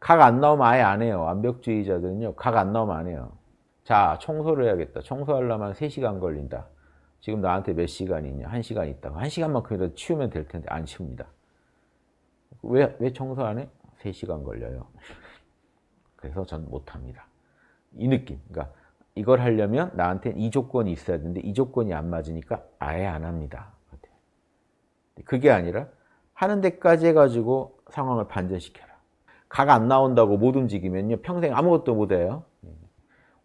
각 안 나오면 아예 안 해요. 완벽주의자들은요. 각 안 나오면 안 해요. 자, 청소를 해야겠다. 청소하려면 3시간 걸린다. 지금 나한테 몇 시간이 있냐? 1시간 있다고. 1시간만큼이라도 치우면 될 텐데 안 치웁니다. 왜, 왜 청소 안 해? 3시간 걸려요. 그래서 전 못합니다. 이 느낌. 그러니까 이걸 하려면 나한테는 이 조건이 있어야 되는데 이 조건이 안 맞으니까 아예 안 합니다. 그게 아니라 하는 데까지 해가지고 상황을 반전시켜라. 각안 나온다고 못 움직이면요. 평생 아무것도 못해요.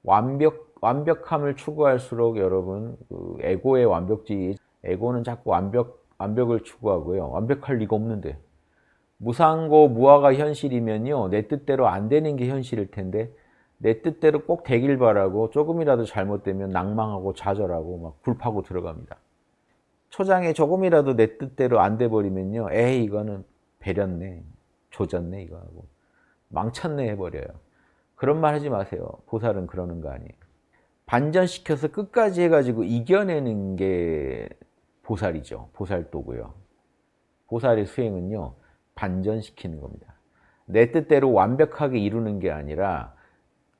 완벽, 완벽함을 추구할수록 여러분, 그 에고의 완벽지, 에고는 자꾸 완벽, 완벽을 추구하고요. 완벽할 리가 없는데. 무상고 무아가 현실이면요. 내 뜻대로 안 되는 게 현실일 텐데, 내 뜻대로 꼭 되길 바라고 조금이라도 잘못되면 낭망하고 좌절하고 막 굴파고 들어갑니다. 초장에 조금이라도 내 뜻대로 안 돼버리면요. 에이, 이거는 배렸네. 조졌네, 이거 하고. 망쳤네 해버려요. 그런 말 하지 마세요. 보살은 그러는 거 아니에요. 반전시켜서 끝까지 해가지고 이겨내는 게 보살이죠. 보살도고요. 보살의 수행은요. 반전시키는 겁니다. 내 뜻대로 완벽하게 이루는 게 아니라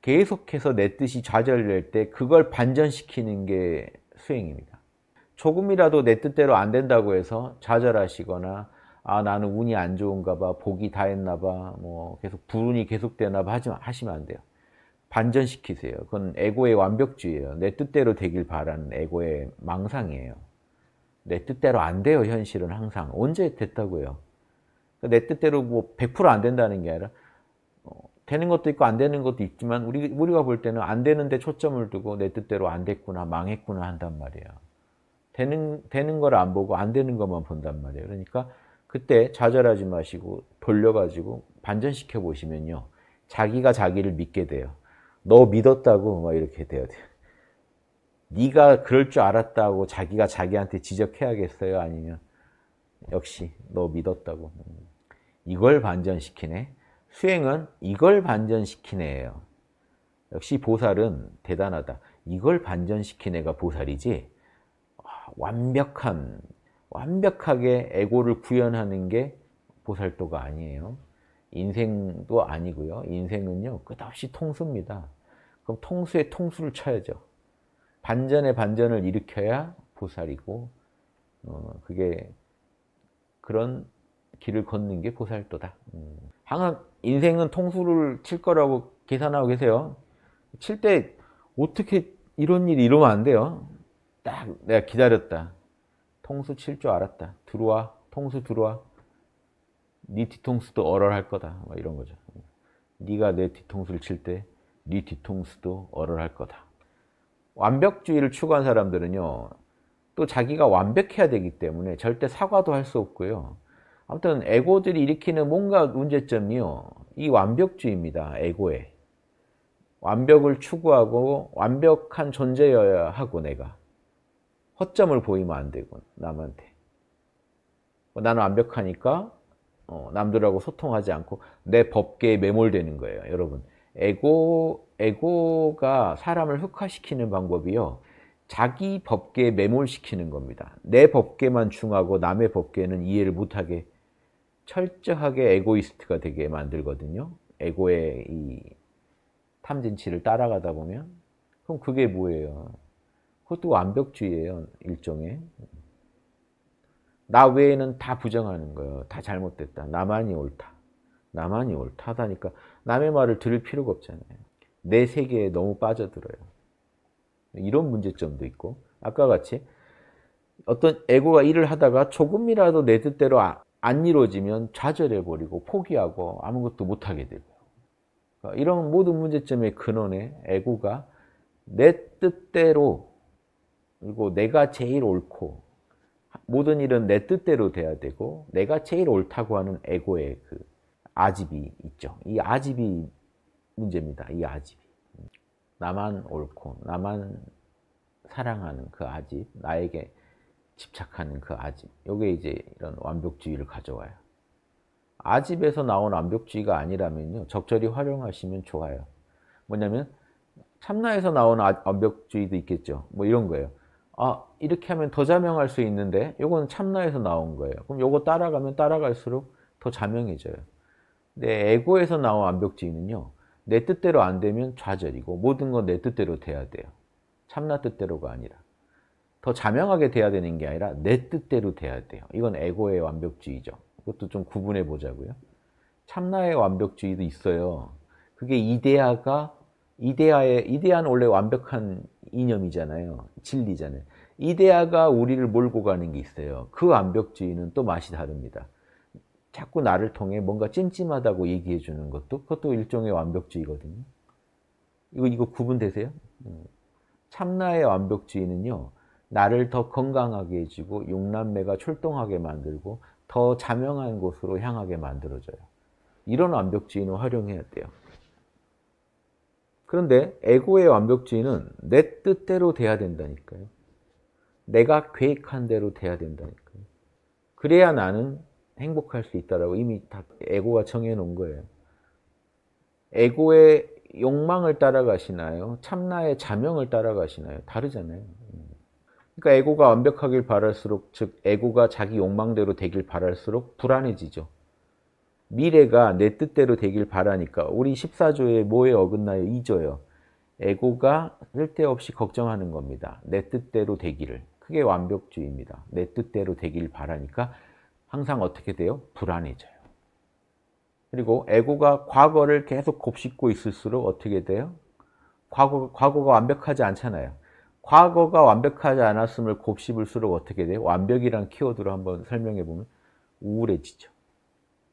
계속해서 내 뜻이 좌절될 때 그걸 반전시키는 게 수행입니다. 조금이라도 내 뜻대로 안 된다고 해서 좌절하시거나 아 나는 운이 안 좋은가 봐 복이 다 했나 봐뭐 계속 불운이 계속되나 봐 하지, 하시면 안 돼요 반전시키세요 그건 에고의 완벽주의예요 내 뜻대로 되길 바라는 에고의 망상이에요 내 뜻대로 안 돼요 현실은 항상 언제 됐다고요 그러니까 내 뜻대로 뭐 100%안 된다는 게 아니라 어, 되는 것도 있고 안 되는 것도 있지만 우리, 우리가 볼 때는 안 되는데 초점을 두고 내 뜻대로 안 됐구나 망했구나 한단 말이에요 되는, 되는 걸 안 보고 안 되는 것만 본단 말이에요 그러니까 그때 좌절하지 마시고 돌려가지고 반전시켜 보시면요. 자기가 자기를 믿게 돼요. 너 믿었다고 막 이렇게 돼야 돼요. 네가 그럴 줄 알았다고 자기가 자기한테 지적해야겠어요? 아니면 역시 너 믿었다고. 이걸 반전시키네. 수행은 이걸 반전시키네예요. 역시 보살은 대단하다. 이걸 반전시키네가 보살이지 아, 완벽한 완벽하게 에고를 구현하는 게 보살도가 아니에요. 인생도 아니고요. 인생은요. 끝없이 통수입니다. 그럼 통수에 통수를 쳐야죠. 반전에 반전을 일으켜야 보살이고 어, 그게 그런 길을 걷는 게 보살도다. 음. 항상 인생은 통수를 칠 거라고 계산하고 계세요. 칠 때 어떻게 이런 일이 이러면 안 돼요. 딱 내가 기다렸다. 통수 칠 줄 알았다. 들어와. 통수 들어와. 네 뒤통수도 얼얼할 거다. 막 뭐 이런 거죠. 네가 내 뒤통수를 칠 때 네 뒤통수도 얼얼할 거다. 완벽주의를 추구한 사람들은요. 또 자기가 완벽해야 되기 때문에 절대 사과도 할 수 없고요. 아무튼 에고들이 일으키는 뭔가 문제점이요. 이 완벽주의입니다. 에고에. 완벽을 추구하고 완벽한 존재여야 하고 내가. 허점을 보이면 안 되고 남한테 어, 나는 완벽하니까 어, 남들하고 소통하지 않고 내 법계에 매몰되는 거예요 여러분 에고, 에고가 사람을 흑화시키는 방법이요 자기 법계에 매몰시키는 겁니다 내 법계만 중하고 남의 법계는 이해를 못하게 철저하게 에고이스트가 되게 만들거든요 에고의 이 탐진치를 따라가다 보면 그럼 그게 뭐예요 그것도 완벽주의예요. 일종의. 나 외에는 다 부정하는 거예요. 다 잘못됐다. 나만이 옳다. 나만이 옳다다니까 남의 말을 들을 필요가 없잖아요. 내 세계에 너무 빠져들어요. 이런 문제점도 있고 아까 같이 어떤 에고가 일을 하다가 조금이라도 내 뜻대로 아, 안 이루어지면 좌절해버리고 포기하고 아무것도 못하게 되고 그러니까 이런 모든 문제점의 근원에 에고가 내 뜻대로 그리고 내가 제일 옳고 모든 일은 내 뜻대로 돼야 되고 내가 제일 옳다고 하는 에고의 그 아집이 있죠. 이 아집이 문제입니다. 이 아집이. 나만 옳고 나만 사랑하는 그 아집, 나에게 집착하는 그 아집. 이게 이제 이런 완벽주의를 가져와요. 아집에서 나온 완벽주의가 아니라면요. 적절히 활용하시면 좋아요. 뭐냐면 참나에서 나온 아, 완벽주의도 있겠죠. 뭐 이런 거예요. 아 이렇게 하면 더 자명할 수 있는데 요거는 참나에서 나온 거예요. 그럼 요거 따라가면 따라갈수록 더 자명해져요. 근데 에고에서 나온 완벽주의는요. 내 뜻대로 안 되면 좌절이고 모든 건 내 뜻대로 돼야 돼요. 참나 뜻대로가 아니라. 더 자명하게 돼야 되는 게 아니라 내 뜻대로 돼야 돼요. 이건 에고의 완벽주의죠. 그것도 좀 구분해 보자고요. 참나의 완벽주의도 있어요. 그게 이데아가 이데아의 이데아는 원래 완벽한 이념이잖아요. 진리잖아요. 이데아가 우리를 몰고 가는 게 있어요. 그 완벽주의는 또 맛이 다릅니다. 자꾸 나를 통해 뭔가 찜찜하다고 얘기해 주는 것도 그것도 일종의 완벽주의거든요. 이거 이거 구분되세요? 음. 참나의 완벽주의는요. 나를 더 건강하게 해주고 용남매가 출동하게 만들고 더 자명한 곳으로 향하게 만들어줘요. 이런 완벽주의는 활용해야 돼요. 그런데 에고의 완벽주의는 내 뜻대로 돼야 된다니까요. 내가 계획한 대로 돼야 된다니까요. 그래야 나는 행복할 수 있다라고 이미 다 에고가 정해 놓은 거예요. 에고의 욕망을 따라가시나요? 참나의 자명을 따라가시나요? 다르잖아요. 그러니까 에고가 완벽하길 바랄수록, 즉 에고가 자기 욕망대로 되길 바랄수록 불안해지죠. 미래가 내 뜻대로 되길 바라니까 우리 14조에 뭐에 어긋나요? 2조요. 에고가 쓸데없이 걱정하는 겁니다. 내 뜻대로 되기를. 그게 완벽주의입니다. 내 뜻대로 되길 바라니까 항상 어떻게 돼요? 불안해져요. 그리고 에고가 과거를 계속 곱씹고 있을수록 어떻게 돼요? 과거, 과거가 완벽하지 않잖아요. 과거가 완벽하지 않았음을 곱씹을수록 어떻게 돼요? 완벽이란 키워드로 한번 설명해 보면 우울해지죠.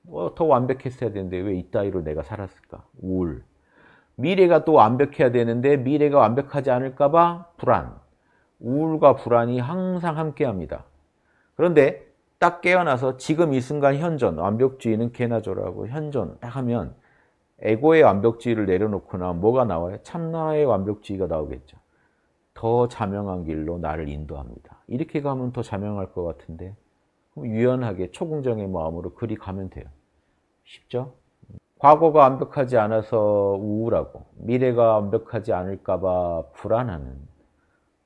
뭐더 완벽했어야 되는데 왜 이따위로 내가 살았을까? 우울. 미래가 또 완벽해야 되는데 미래가 완벽하지 않을까봐 불안. 우울과 불안이 항상 함께합니다. 그런데 딱 깨어나서 지금 이 순간 현존, 완벽주의는 개나 조라고 현존 딱 하면 에고의 완벽주의를 내려놓거나 뭐가 나와요? 참나의 완벽주의가 나오겠죠. 더 자명한 길로 나를 인도합니다. 이렇게 가면 더 자명할 것 같은데 유연하게 초공정의 마음으로 그리 가면 돼요. 쉽죠? 과거가 완벽하지 않아서 우울하고 미래가 완벽하지 않을까봐 불안하는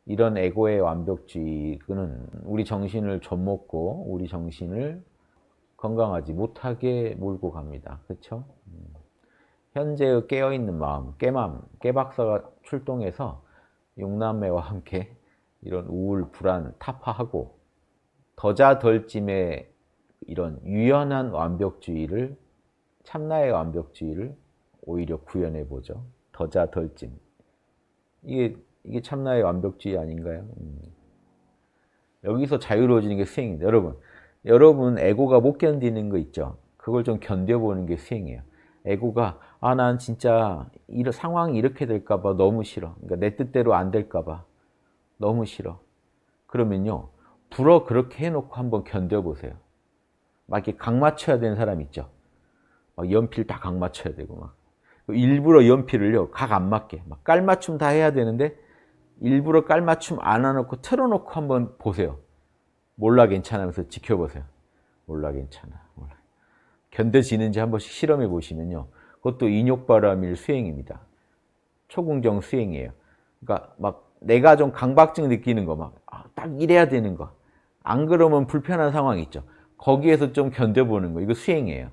이런 에고의 완벽주의는 우리 정신을 좀먹고 우리 정신을 건강하지 못하게 몰고 갑니다. 그렇죠? 현재의 깨어있는 마음, 깨맘, 깨박사가 출동해서 용남매와 함께 이런 우울, 불안 타파하고 더자 덜짐의 이런 유연한 완벽주의를 참나의 완벽주의를 오히려 구현해 보죠. 더자 덜짐. 이게 이게 참나의 완벽주의 아닌가요? 음. 여기서 자유로워지는 게 수행입니다. 여러분, 여러분 에고가 못 견디는 거 있죠? 그걸 좀 견뎌보는 게 수행이에요. 에고가 아난 진짜 이런 상황이 이렇게 될까 봐 너무 싫어. 그러니까 내 뜻대로 안 될까 봐 너무 싫어. 그러면요. 불어 그렇게 해놓고 한번 견뎌보세요. 막 이렇게 각 맞춰야 되는 사람 있죠. 막 연필 다 각 맞춰야 되고 막 일부러 연필을요 각 안 맞게 막 깔맞춤 다 해야 되는데 일부러 깔맞춤 안 해놓고 틀어놓고 한번 보세요. 몰라 괜찮아면서 지켜보세요. 몰라 괜찮아. 몰라. 견뎌지는지 한 번씩 실험해 보시면요. 그것도 인욕바람일 수행입니다. 초궁정 수행이에요. 그러니까 막 내가 좀 강박증 느끼는 거, 막, 아, 딱 이래야 되는 거. 안 그러면 불편한 상황이 있죠. 거기에서 좀 견뎌보는 거 이거 수행이에요.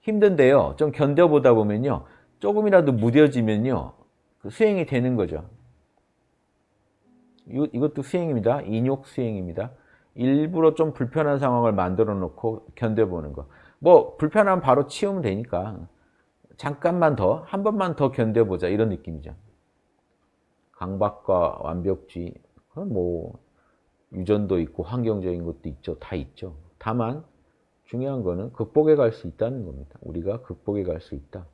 힘든데요. 좀 견뎌보다 보면요. 조금이라도 무뎌지면요. 그 수행이 되는 거죠. 이, 이것도 수행입니다. 인욕 수행입니다. 일부러 좀 불편한 상황을 만들어 놓고 견뎌보는 거. 뭐 불편하면 바로 치우면 되니까 잠깐만 더, 한 번만 더 견뎌보자 이런 느낌이죠. 강박과 완벽주의. 그건 뭐 유전도 있고 환경적인 것도 있죠. 다 있죠. 다만 중요한 거는 극복해 갈수 있다는 겁니다. 우리가 극복해 갈수 있다.